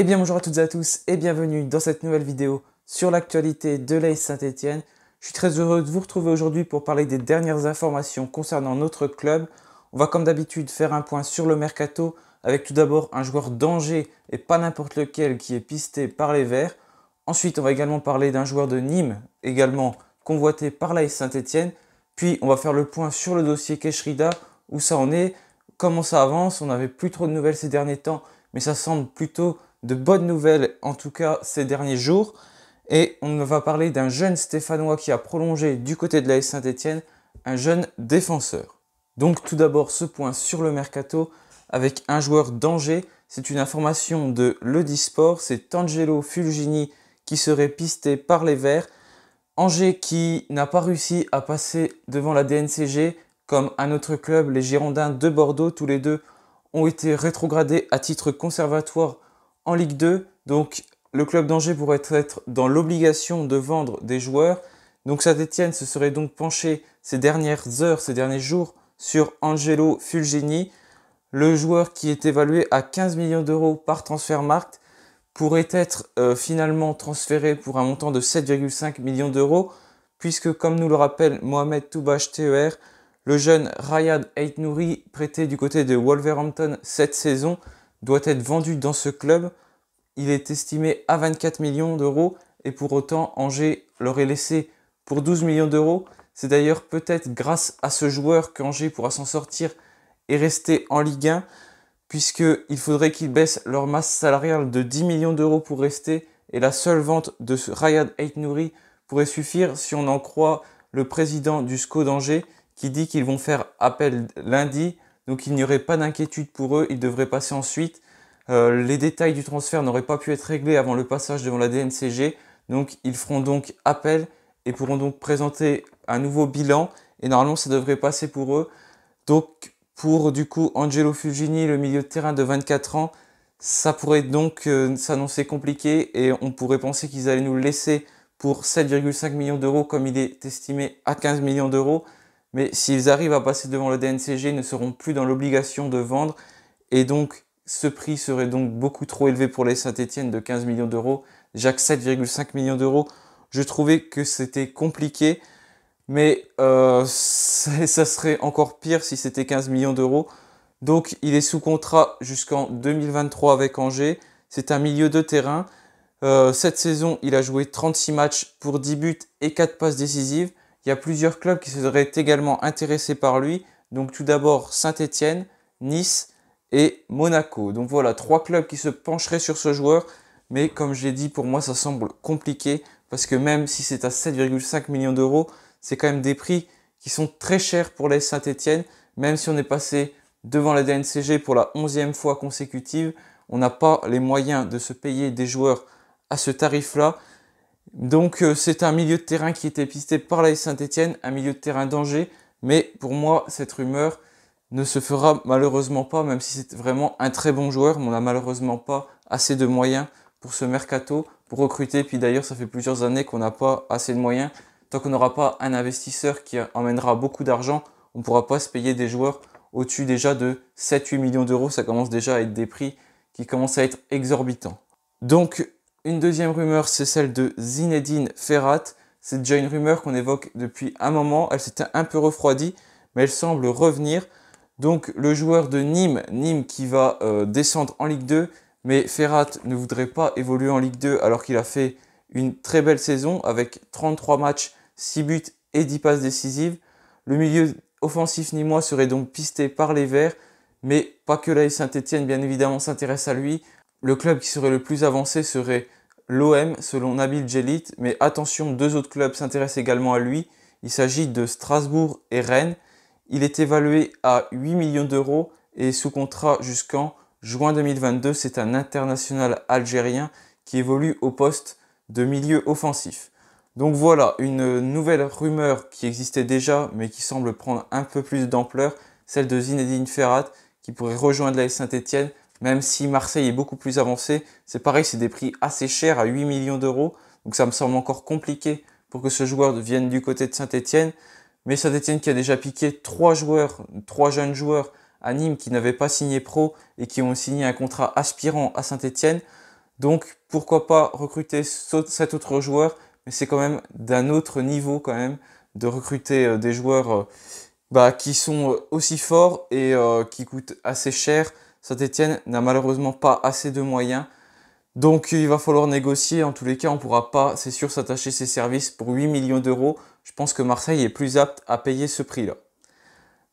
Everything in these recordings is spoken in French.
Eh bien bonjour à toutes et à tous et bienvenue dans cette nouvelle vidéo sur l'actualité de l'AS Saint-Etienne. Je suis très heureux de vous retrouver aujourd'hui pour parler des dernières informations concernant notre club. On va comme d'habitude faire un point sur le mercato avec tout d'abord un joueur d'Angers et pas n'importe lequel qui est pisté par les Verts. Ensuite on va également parler d'un joueur de Nîmes également convoité par l'AS Saint-Etienne. Puis on va faire le point sur le dossier Keshrida, où ça en est, comment ça avance. On n'avait plus trop de nouvelles ces derniers temps, mais ça semble plutôt de bonnes nouvelles, en tout cas ces derniers jours. Et on va parler d'un jeune Stéphanois qui a prolongé du côté de la Saint-Etienne, un jeune défenseur. Donc tout d'abord ce point sur le mercato avec un joueur d'Angers. C'est une information de l'Edisport, c'est Angelo Fulgini qui serait pisté par les Verts. Angers qui n'a pas réussi à passer devant la DNCG comme un autre club, les Girondins de Bordeaux, tous les deux ont été rétrogradés à titre conservatoire en Ligue 2. Donc le club d'Angers pourrait être dans l'obligation de vendre des joueurs. Donc Saint-Etienne se serait donc penché ces dernières heures, ces derniers jours sur Angelo Fulgeni. Le joueur qui est évalué à 15 millions d'euros par transfert Transfermarkt pourrait être euh, finalement transféré pour un montant de 7,5 millions d'euros, puisque comme nous le rappelle Mohamed Toubache TER, le jeune Rayad Eitnouri prêté du côté de Wolverhampton cette saison, doit être vendu dans ce club. Il est estimé à 24 millions d'euros et pour autant Angers l'aurait laissé pour 12 millions d'euros. C'est d'ailleurs peut-être grâce à ce joueur qu'Angers pourra s'en sortir et rester en Ligue 1 puisqu'il faudrait qu'ils baissent leur masse salariale de 10 millions d'euros pour rester et la seule vente de ce Rayad Aitnouri pourrait suffire si on en croit le président du SCO d'Angers qui dit qu'ils vont faire appel lundi donc il n'y aurait pas d'inquiétude pour eux, ils devraient passer ensuite. Euh, les détails du transfert n'auraient pas pu être réglés avant le passage devant la DNCG, donc ils feront donc appel et pourront donc présenter un nouveau bilan, et normalement ça devrait passer pour eux. Donc pour du coup Angelo Fugini, le milieu de terrain de 24 ans, ça pourrait donc euh, s'annoncer compliqué et on pourrait penser qu'ils allaient nous le laisser pour 7,5 millions d'euros comme il est estimé à 15 millions d'euros mais s'ils arrivent à passer devant le DNCG, ils ne seront plus dans l'obligation de vendre, et donc ce prix serait donc beaucoup trop élevé pour les Saint-Etienne de 15 millions d'euros. Jacques 7,5 millions d'euros, je trouvais que c'était compliqué, mais euh, ça serait encore pire si c'était 15 millions d'euros. Donc il est sous contrat jusqu'en 2023 avec Angers. C'est un milieu de terrain. Euh, cette saison, il a joué 36 matchs pour 10 buts et 4 passes décisives. Il y a plusieurs clubs qui seraient également intéressés par lui, donc tout d'abord Saint-Étienne, Nice et Monaco. Donc voilà, trois clubs qui se pencheraient sur ce joueur, mais comme je l'ai dit, pour moi ça semble compliqué, parce que même si c'est à 7,5 millions d'euros, c'est quand même des prix qui sont très chers pour les Saint-Étienne, même si on est passé devant la DNCG pour la 11e fois consécutive, on n'a pas les moyens de se payer des joueurs à ce tarif-là, donc euh, c'est un milieu de terrain qui était pisté par la Saint-Etienne, un milieu de terrain danger, mais pour moi cette rumeur ne se fera malheureusement pas, même si c'est vraiment un très bon joueur, mais on n'a malheureusement pas assez de moyens pour ce mercato, pour recruter, puis d'ailleurs ça fait plusieurs années qu'on n'a pas assez de moyens. Tant qu'on n'aura pas un investisseur qui emmènera beaucoup d'argent, on ne pourra pas se payer des joueurs au-dessus déjà de 7-8 millions d'euros, ça commence déjà à être des prix qui commencent à être exorbitants. Donc une deuxième rumeur, c'est celle de Zinedine Ferrat. C'est déjà une rumeur qu'on évoque depuis un moment. Elle s'était un peu refroidie, mais elle semble revenir. Donc le joueur de Nîmes, Nîmes qui va euh, descendre en Ligue 2, mais Ferrat ne voudrait pas évoluer en Ligue 2 alors qu'il a fait une très belle saison avec 33 matchs, 6 buts et 10 passes décisives. Le milieu offensif nîmois serait donc pisté par les Verts, mais pas que l'AS Saint-Etienne bien évidemment s'intéresse à lui. Le club qui serait le plus avancé serait l'OM selon Nabil Jelit, mais attention, deux autres clubs s'intéressent également à lui. Il s'agit de Strasbourg et Rennes. Il est évalué à 8 millions d'euros et sous contrat jusqu'en juin 2022. C'est un international algérien qui évolue au poste de milieu offensif. Donc voilà, une nouvelle rumeur qui existait déjà mais qui semble prendre un peu plus d'ampleur, celle de Zinedine Ferrat qui pourrait rejoindre la Saint-Etienne même si Marseille est beaucoup plus avancé, c'est pareil, c'est des prix assez chers à 8 millions d'euros. Donc ça me semble encore compliqué pour que ce joueur vienne du côté de Saint-Etienne. Mais Saint-Etienne qui a déjà piqué trois joueurs, trois jeunes joueurs à Nîmes qui n'avaient pas signé pro et qui ont signé un contrat aspirant à Saint-Etienne. Donc pourquoi pas recruter cet autre joueur, mais c'est quand même d'un autre niveau quand même de recruter euh, des joueurs euh, bah, qui sont euh, aussi forts et qui coûtent assez cher. Saint-Etienne n'a malheureusement pas assez de moyens. Donc il va falloir négocier. En tous les cas, on ne pourra pas, c'est sûr, s'attacher ses services pour 8 millions d'euros. Je pense que Marseille est plus apte à payer ce prix-là.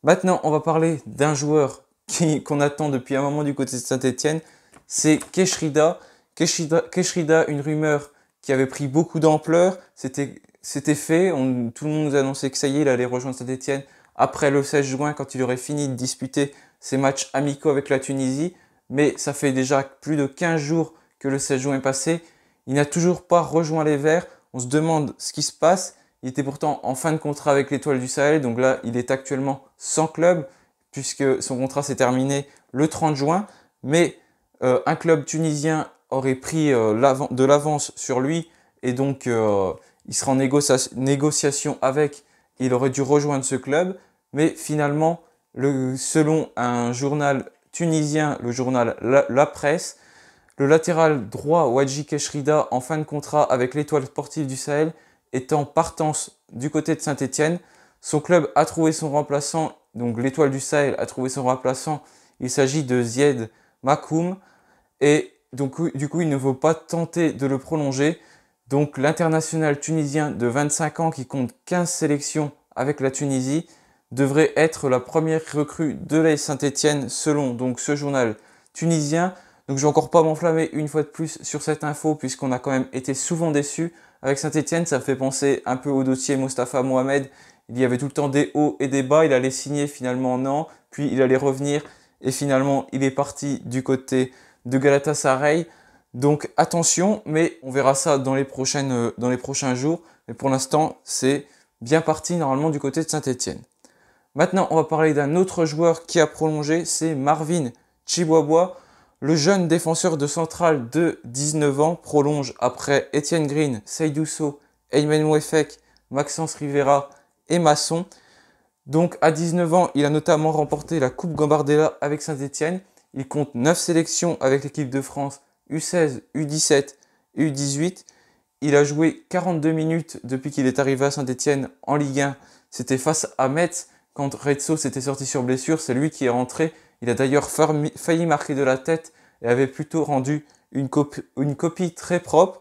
Maintenant, on va parler d'un joueur qu'on attend depuis un moment du côté de Saint-Etienne. C'est Keshrida. Keshrida. une rumeur qui avait pris beaucoup d'ampleur. C'était fait. tout le monde nous annonçait que ça y est, il allait rejoindre Saint-Etienne après le 16 juin quand il aurait fini de disputer ces matchs amicaux avec la Tunisie, mais ça fait déjà plus de 15 jours que le 16 juin est passé. Il n'a toujours pas rejoint les Verts. On se demande ce qui se passe. Il était pourtant en fin de contrat avec l'Étoile du Sahel, donc là, il est actuellement sans club, puisque son contrat s'est terminé le 30 juin. Mais euh, un club tunisien aurait pris euh, de l'avance sur lui, et donc euh, il sera en négociation avec, il aurait dû rejoindre ce club, mais finalement, selon un journal tunisien, le journal La, Presse, le latéral droit Wadji Keshrida en fin de contrat avec l'étoile sportive du Sahel est en partance du côté de Saint-Etienne. Son club a trouvé son remplaçant, donc l'étoile du Sahel a trouvé son remplaçant. Il s'agit de Zied Makoum. Et donc, du coup, il ne vaut pas tenter de le prolonger. Donc, l'international tunisien de 25 ans qui compte 15 sélections avec la Tunisie devrait être la première recrue de l'AS Saint-Etienne selon donc ce journal tunisien. Donc je vais encore pas m'enflammer une fois de plus sur cette info puisqu'on a quand même été souvent déçus avec Saint-Etienne. Ça fait penser un peu au dossier Mostafa Mohamed. Il y avait tout le temps des hauts et des bas. Il allait signer finalement non, puis il allait revenir et finalement il est parti du côté de Galatasaray. Donc attention, mais on verra ça dans les, prochaines, dans les prochains jours. Mais pour l'instant, c'est bien parti normalement du côté de Saint-Etienne. Maintenant, on va parler d'un autre joueur qui a prolongé, c'est Marvin Chihuahua. Le jeune défenseur de centrale de 19 ans prolonge après Étienne Green, Seydou So, Ayman Maxence Rivera et Masson. Donc à 19 ans, il a notamment remporté la Coupe Gambardella avec saint étienne Il compte 9 sélections avec l'équipe de France U16, U17 et U18. Il a joué 42 minutes depuis qu'il est arrivé à saint étienne en Ligue 1. C'était face à Metz. Quand Rezzo s'était sorti sur blessure, c'est lui qui est rentré. Il a d'ailleurs failli marquer de la tête et avait plutôt rendu une, copie, très propre.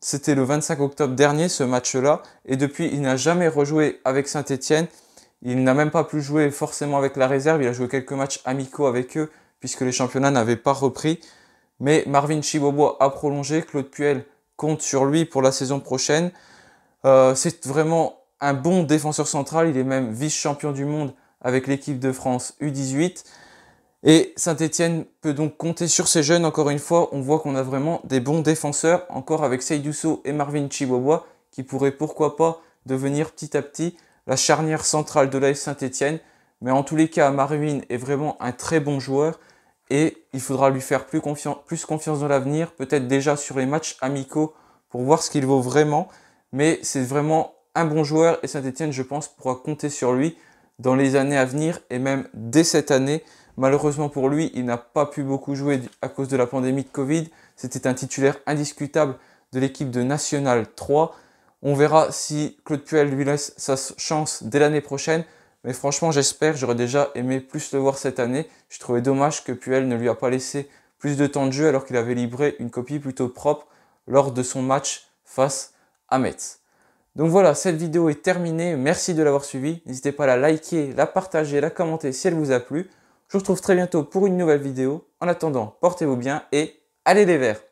C'était le 25 octobre dernier ce match-là et depuis il n'a jamais rejoué avec Saint-Étienne. Il n'a même pas pu jouer forcément avec la réserve. Il a joué quelques matchs amicaux avec eux puisque les championnats n'avaient pas repris. Mais Marvin Chibobo a prolongé. Claude Puel compte sur lui pour la saison prochaine. Euh, c'est vraiment un bon défenseur central. Il est même vice-champion du monde avec l'équipe de France U18. Et Saint-Etienne peut donc compter sur ces jeunes. Encore une fois, on voit qu'on a vraiment des bons défenseurs, encore avec Seydouso et Marvin Chihuahua, qui pourraient pourquoi pas devenir petit à petit la charnière centrale de l'AF Saint-Etienne. Mais en tous les cas, Marvin est vraiment un très bon joueur et il faudra lui faire plus, plus confiance dans l'avenir, peut-être déjà sur les matchs amicaux pour voir ce qu'il vaut vraiment. Mais c'est vraiment un bon joueur et Saint-Etienne, je pense, pourra compter sur lui dans les années à venir et même dès cette année. Malheureusement pour lui, il n'a pas pu beaucoup jouer à cause de la pandémie de Covid. C'était un titulaire indiscutable de l'équipe de National 3. On verra si Claude Puel lui laisse sa chance dès l'année prochaine. Mais franchement, j'espère, j'aurais déjà aimé plus le voir cette année. Je trouvais dommage que Puel ne lui a pas laissé plus de temps de jeu alors qu'il avait livré une copie plutôt propre lors de son match face à Metz. Donc voilà, cette vidéo est terminée. Merci de l'avoir suivie. N'hésitez pas à la liker, la partager, la commenter si elle vous a plu. Je vous retrouve très bientôt pour une nouvelle vidéo. En attendant, portez-vous bien et allez les verts